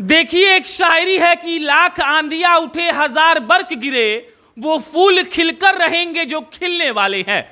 देखिए एक शायरी है कि लाख आंधिया उठे हजार बर्क गिरे वो फूल खिलकर रहेंगे जो खिलने वाले हैं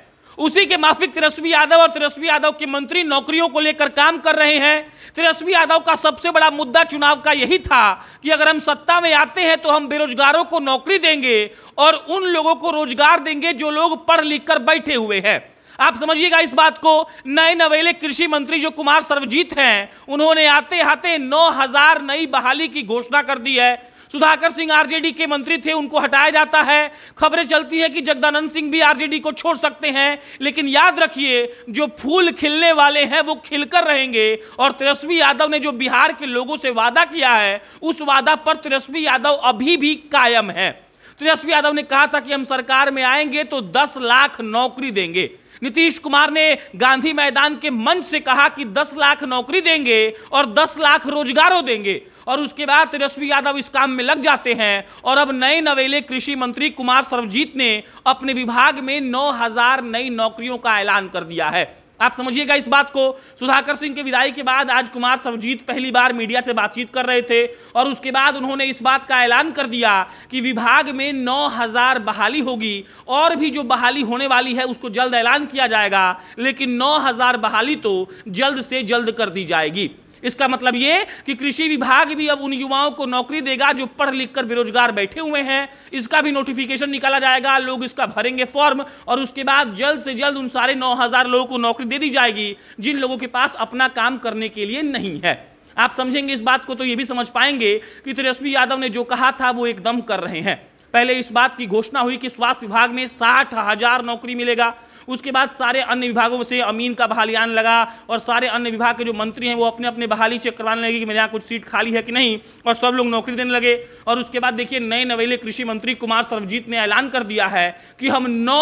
उसी के माफिक तेजस्वी यादव और तेजस्वी यादव के मंत्री नौकरियों को लेकर काम कर रहे हैं तेजस्वी यादव का सबसे बड़ा मुद्दा चुनाव का यही था कि अगर हम सत्ता में आते हैं तो हम बेरोजगारों को नौकरी देंगे और उन लोगों को रोजगार देंगे जो लोग पढ़ लिख कर बैठे हुए हैं आप समझिएगा इस बात को नए नवेले कृषि मंत्री जो कुमार सर्वजीत हैं उन्होंने आते आते 9000 नई बहाली की घोषणा कर दी है सुधाकर सिंह आरजेडी के मंत्री थे उनको हटाया जाता है खबरें चलती है कि जगदानंद सिंह भी आरजेडी को छोड़ सकते हैं लेकिन याद रखिए जो फूल खिलने वाले हैं वो खिलकर रहेंगे और तेजस्वी यादव ने जो बिहार के लोगों से वादा किया है उस वादा पर तेजस्वी यादव अभी भी कायम है तेजस्वी तो यादव ने कहा था कि हम सरकार में आएंगे तो दस लाख नौकरी देंगे नीतीश कुमार ने गांधी मैदान के मंच से कहा कि 10 लाख नौकरी देंगे और 10 लाख रोजगारों देंगे और उसके बाद तेजस्वी यादव इस काम में लग जाते हैं और अब नए नवेले कृषि मंत्री कुमार सर्वजीत ने अपने विभाग में 9000 नई नौकरियों का ऐलान कर दिया है आप समझिएगा इस बात को सुधाकर सिंह के विदाई के बाद आज कुमार सरजीत पहली बार मीडिया से बातचीत कर रहे थे और उसके बाद उन्होंने इस बात का ऐलान कर दिया कि विभाग में नौ हजार बहाली होगी और भी जो बहाली होने वाली है उसको जल्द ऐलान किया जाएगा लेकिन नौ हजार बहाली तो जल्द से जल्द कर दी जाएगी इसका मतलब ये कि कृषि विभाग भी अब उन युवाओं को नौकरी देगा जो पढ़ लिख कर बेरोजगार बैठे हुए हैं इसका भी नोटिफिकेशन निकाला जाएगा लोग इसका भरेंगे फॉर्म और उसके बाद जल्द से जल्द उन सारे नौ हजार लोगों को नौकरी दे दी जाएगी जिन लोगों के पास अपना काम करने के लिए नहीं है आप समझेंगे इस बात को तो ये भी समझ पाएंगे कि तेजस्वी यादव ने जो कहा था वो एकदम कर रहे हैं पहले इस बात की घोषणा हुई कि स्वास्थ्य विभाग में साठ हजार नौकरी मिलेगा उसके बाद सारे अन्य विभागों से अमीन का बहालियान लगा और सारे अन्य विभाग के जो मंत्री हैं वो अपने अपने बहाली चेक करवाने लगे कि मेरे यहाँ कुछ सीट खाली है कि नहीं और सब लोग नौकरी देने लगे और उसके बाद देखिए नए नवेले कृषि मंत्री कुमार सर्वजीत ने ऐलान कर दिया है कि हम नौ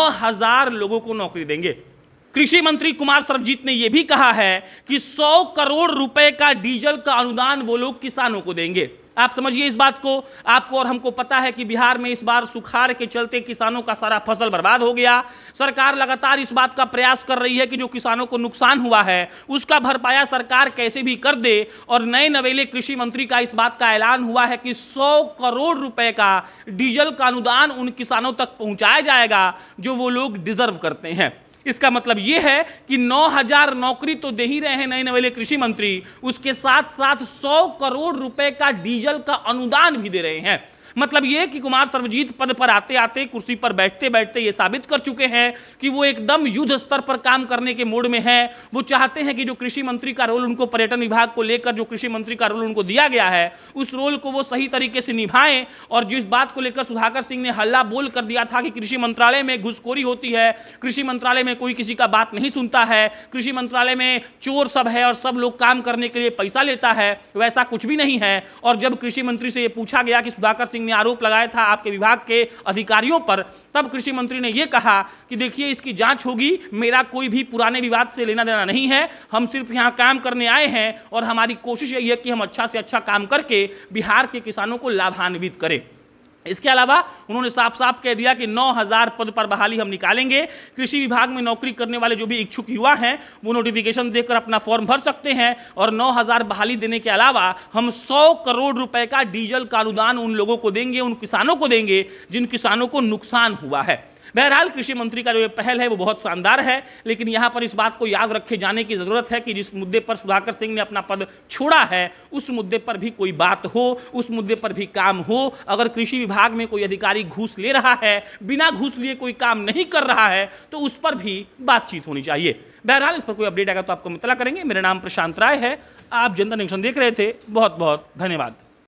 लोगों को नौकरी देंगे कृषि मंत्री कुमार सर्वजीत ने यह भी कहा है कि 100 करोड़ रुपए का डीजल का अनुदान वो लोग किसानों को देंगे आप समझिए इस बात को आपको और हमको पता है कि बिहार में इस बार सुखाड़ के चलते किसानों का सारा फसल बर्बाद हो गया सरकार लगातार इस बात का प्रयास कर रही है कि जो किसानों को नुकसान हुआ है उसका भरपाया सरकार कैसे भी कर दे और नए नवेले कृषि मंत्री का इस बात का ऐलान हुआ है कि सौ करोड़ रुपए का डीजल का अनुदान उन किसानों तक पहुंचाया जाएगा जो वो लोग डिजर्व करते हैं इसका मतलब यह है कि 9000 नौकरी तो दे ही रहे हैं नए नवेले कृषि मंत्री उसके साथ साथ 100 करोड़ रुपए का डीजल का अनुदान भी दे रहे हैं मतलब ये कि कुमार सर्वजीत पद पर आते आते कुर्सी पर बैठते बैठते ये साबित कर चुके हैं कि वो एकदम युद्ध स्तर पर काम करने के मोड में हैं वो चाहते हैं कि जो कृषि मंत्री का रोल उनको पर्यटन विभाग को लेकर जो कृषि मंत्री का रोल उनको दिया गया है उस रोल को वो सही तरीके से निभाएं और जिस बात को लेकर सुधाकर सिंह ने हल्ला बोल कर दिया था कि कृषि मंत्रालय में घुसखोरी होती है कृषि मंत्रालय में कोई किसी का बात नहीं सुनता है कृषि मंत्रालय में चोर सब है और सब लोग काम करने के लिए पैसा लेता है वैसा कुछ भी नहीं है और जब कृषि मंत्री से ये पूछा गया कि सुधाकर सिंह सिंह ने आरोप लगाया था आपके विभाग के अधिकारियों पर तब कृषि मंत्री ने यह कहा कि देखिए इसकी जांच होगी मेरा कोई भी पुराने विवाद से लेना देना नहीं है हम सिर्फ यहाँ काम करने आए हैं और हमारी कोशिश यही है कि हम अच्छा से अच्छा काम करके बिहार के किसानों को लाभान्वित करें इसके अलावा उन्होंने साफ साफ कह दिया कि 9000 पद पर बहाली हम निकालेंगे कृषि विभाग में नौकरी करने वाले जो भी इच्छुक युवा हैं वो नोटिफिकेशन देकर अपना फॉर्म भर सकते हैं और 9000 बहाली देने के अलावा हम 100 करोड़ रुपए का डीजल का अनुदान उन लोगों को देंगे उन किसानों को देंगे जिन किसानों को नुकसान हुआ है बहरहाल कृषि मंत्री का जो ये पहल है वो बहुत शानदार है लेकिन यहाँ पर इस बात को याद रखे जाने की ज़रूरत है कि जिस मुद्दे पर सुधाकर सिंह ने अपना पद छोड़ा है उस मुद्दे पर भी कोई बात हो उस मुद्दे पर भी काम हो अगर कृषि विभाग में कोई अधिकारी घूस ले रहा है बिना घूस लिए कोई काम नहीं कर रहा है तो उस पर भी बातचीत होनी चाहिए बहरहाल इस पर कोई अपडेट आएगा तो आपको मतला करेंगे मेरा नाम प्रशांत राय है आप जनता निरीक्षण देख रहे थे बहुत बहुत धन्यवाद